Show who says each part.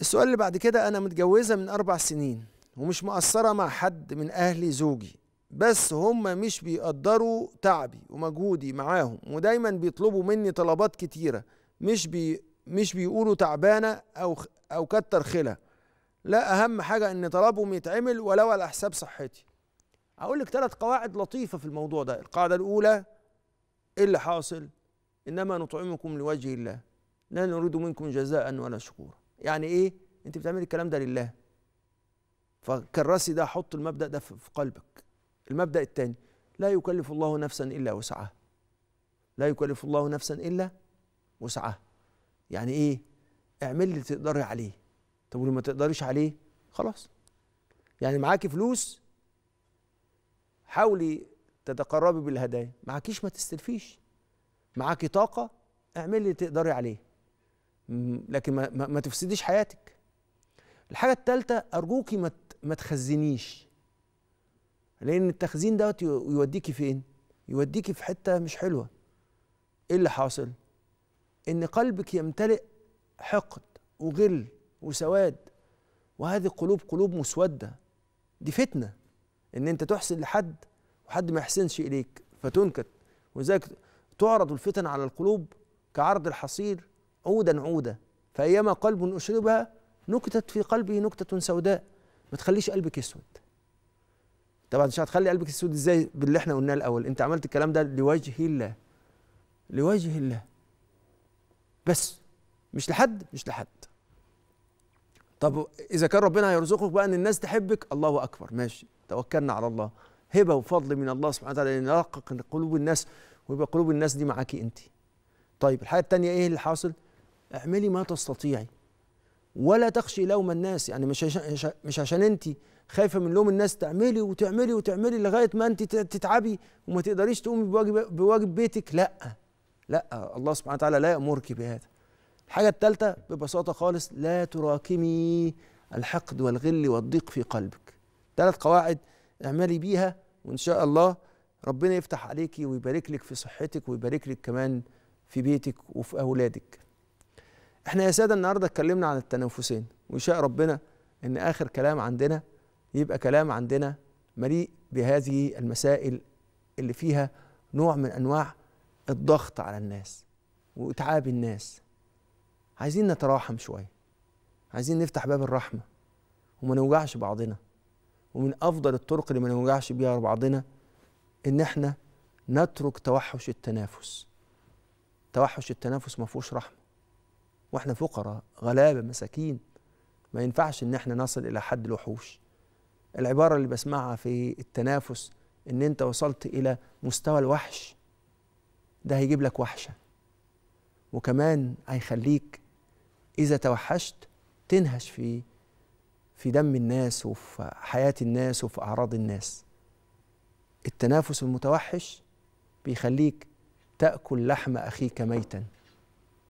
Speaker 1: السؤال اللي بعد كده انا متجوزه من اربع سنين ومش مقصره مع حد من اهلي زوجي بس هما مش بيقدروا تعبي ومجهودي معاهم ودايما بيطلبوا مني طلبات كتيره مش بي مش بيقولوا تعبانه او او كتر خلة لا اهم حاجه ان طلبهم يتعمل ولو على حساب صحتي هقول لك ثلاث قواعد لطيفه في الموضوع ده القاعده الاولى ايه اللي حاصل انما نطعمكم لوجه الله لا نريد منكم جزاء ولا شكورا يعني ايه انت بتعملي الكلام ده لله فكرسي ده حط المبدا ده في قلبك المبدا الثاني لا يكلف الله نفسا الا وسعها لا يكلف الله نفسا الا وسعها يعني ايه اعملي اللي تقدري عليه طب ولو ما تقدريش عليه خلاص يعني معاكي فلوس حاولي تتقربي بالهدايا معاكيش ما تستلفيش معاكي طاقه اعملي اللي تقدري عليه لكن ما, ما, ما تفسديش حياتك الحاجه الثالثه ارجوكي ما ما تخزنيش لان التخزين دوت يوديكي فين يوديكي في حته مش حلوه ايه اللي حاصل ان قلبك يمتلئ حقد وغل وسواد وهذه القلوب قلوب مسوده دي فتنه ان انت تحسن لحد وحد ما يحسنش اليك فتنكت ولذلك تعرض الفتن على القلوب كعرض الحصير عودا عودا فأيما قلب أشربها نكتت في قلبه نكتة سوداء ما تخليش قلبك يسود طبعا مش هتخلي قلبك يسود ازاي باللي احنا قلناه الاول انت عملت الكلام ده لوجه الله لوجه الله بس مش لحد مش لحد طب اذا كان ربنا هيرزقك بقى ان الناس تحبك الله اكبر ماشي توكلنا على الله هبه وفضل من الله سبحانه وتعالى ان يرقق قلوب الناس ويبقى قلوب الناس دي معاكي انت طيب الحاجه الثانيه ايه اللي حاصل اعملي ما تستطيعي ولا تخشي لوم الناس يعني مش عشان مش عشان انت خايفه من لوم الناس تعملي وتعملي وتعملي لغايه ما انت تتعبي وما تقدريش تقومي بواجب بواجب بيتك لا لا الله سبحانه وتعالى لا يامرك بهذا الحاجه الثالثه ببساطه خالص لا تراكمي الحقد والغل والضيق في قلبك ثلاث قواعد اعملي بيها وان شاء الله ربنا يفتح عليكي ويبارك لك في صحتك ويبارك لك كمان في بيتك وفي اولادك احنا يا ساده النهارده اتكلمنا عن التنافسين ويشاء ربنا ان اخر كلام عندنا يبقى كلام عندنا مليء بهذه المسائل اللي فيها نوع من انواع الضغط على الناس واتعاب الناس عايزين نتراحم شويه عايزين نفتح باب الرحمه وما نوجعش بعضنا ومن افضل الطرق اللي ما نوجعش بيها بعضنا ان احنا نترك توحش التنافس توحش التنافس ما فيهوش رحمه واحنا فقراء غلابه مساكين ما ينفعش ان احنا نصل الى حد الوحوش العباره اللي بسمعها في التنافس ان انت وصلت الى مستوى الوحش ده هيجيب لك وحشه وكمان هيخليك اذا توحشت تنهش في في دم الناس وفي حياه الناس وفي اعراض الناس التنافس المتوحش بيخليك تاكل لحم اخيك ميتا